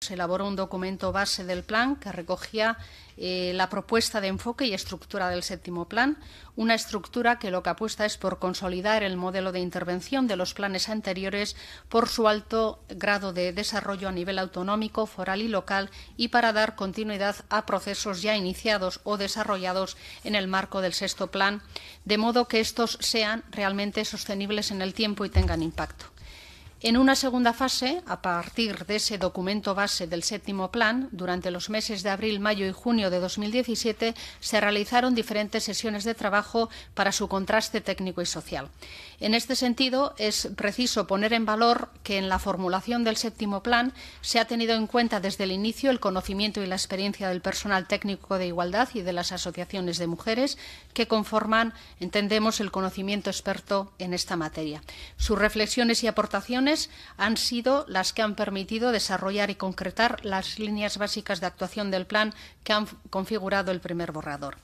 Se elaboró un documento base del plan que recogía eh, la propuesta de enfoque y estructura del séptimo plan, una estructura que lo que apuesta es por consolidar el modelo de intervención de los planes anteriores por su alto grado de desarrollo a nivel autonómico, foral y local y para dar continuidad a procesos ya iniciados o desarrollados en el marco del sexto plan, de modo que estos sean realmente sostenibles en el tiempo y tengan impacto. En una segunda fase, a partir de ese documento base del séptimo plan, durante los meses de abril, mayo y junio de 2017 se realizaron diferentes sesiones de trabajo para su contraste técnico y social. En este sentido, es preciso poner en valor que en la formulación del séptimo plan se ha tenido en cuenta desde el inicio el conocimiento y la experiencia del personal técnico de igualdad y de las asociaciones de mujeres que conforman, entendemos, el conocimiento experto en esta materia. Sus reflexiones y aportaciones han sido las que han permitido desarrollar y concretar las líneas básicas de actuación del plan que han configurado el primer borrador.